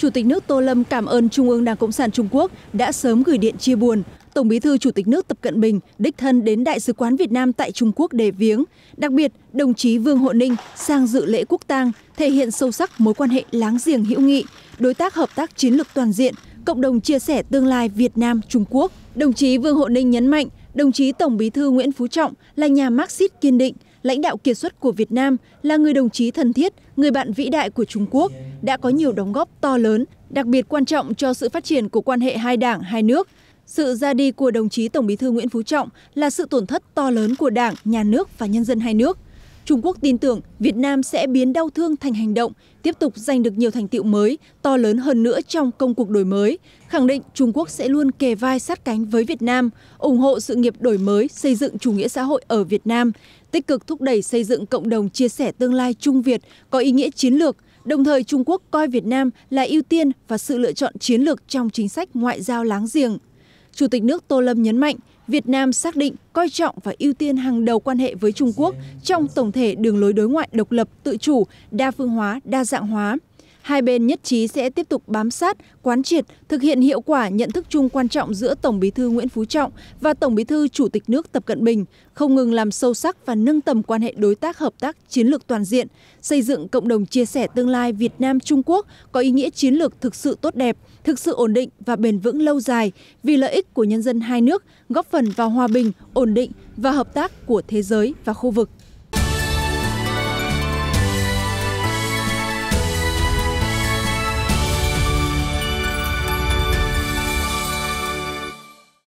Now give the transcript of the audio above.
chủ tịch nước tô lâm cảm ơn trung ương đảng cộng sản trung quốc đã sớm gửi điện chia buồn tổng bí thư chủ tịch nước tập cận bình đích thân đến đại sứ quán việt nam tại trung quốc để viếng đặc biệt đồng chí vương hộ ninh sang dự lễ quốc tang thể hiện sâu sắc mối quan hệ láng giềng hữu nghị đối tác hợp tác chiến lược toàn diện cộng đồng chia sẻ tương lai việt nam trung quốc đồng chí vương hộ ninh nhấn mạnh đồng chí tổng bí thư nguyễn phú trọng là nhà marxist kiên định lãnh đạo kiệt xuất của việt nam là người đồng chí thân thiết người bạn vĩ đại của trung quốc đã có nhiều đóng góp to lớn đặc biệt quan trọng cho sự phát triển của quan hệ hai đảng hai nước sự ra đi của đồng chí tổng bí thư nguyễn phú trọng là sự tổn thất to lớn của đảng nhà nước và nhân dân hai nước Trung Quốc tin tưởng Việt Nam sẽ biến đau thương thành hành động, tiếp tục giành được nhiều thành tiệu mới, to lớn hơn nữa trong công cuộc đổi mới, khẳng định Trung Quốc sẽ luôn kề vai sát cánh với Việt Nam, ủng hộ sự nghiệp đổi mới, xây dựng chủ nghĩa xã hội ở Việt Nam, tích cực thúc đẩy xây dựng cộng đồng chia sẻ tương lai Trung Việt có ý nghĩa chiến lược, đồng thời Trung Quốc coi Việt Nam là ưu tiên và sự lựa chọn chiến lược trong chính sách ngoại giao láng giềng chủ tịch nước tô lâm nhấn mạnh việt nam xác định coi trọng và ưu tiên hàng đầu quan hệ với trung quốc trong tổng thể đường lối đối ngoại độc lập tự chủ đa phương hóa đa dạng hóa hai bên nhất trí sẽ tiếp tục bám sát quán triệt thực hiện hiệu quả nhận thức chung quan trọng giữa tổng bí thư nguyễn phú trọng và tổng bí thư chủ tịch nước tập cận bình không ngừng làm sâu sắc và nâng tầm quan hệ đối tác hợp tác chiến lược toàn diện xây dựng cộng đồng chia sẻ tương lai việt nam trung quốc có ý nghĩa chiến lược thực sự tốt đẹp thực sự ổn định và bền vững lâu dài vì lợi ích của nhân dân hai nước góp phần vào hòa bình ổn định và hợp tác của thế giới và khu vực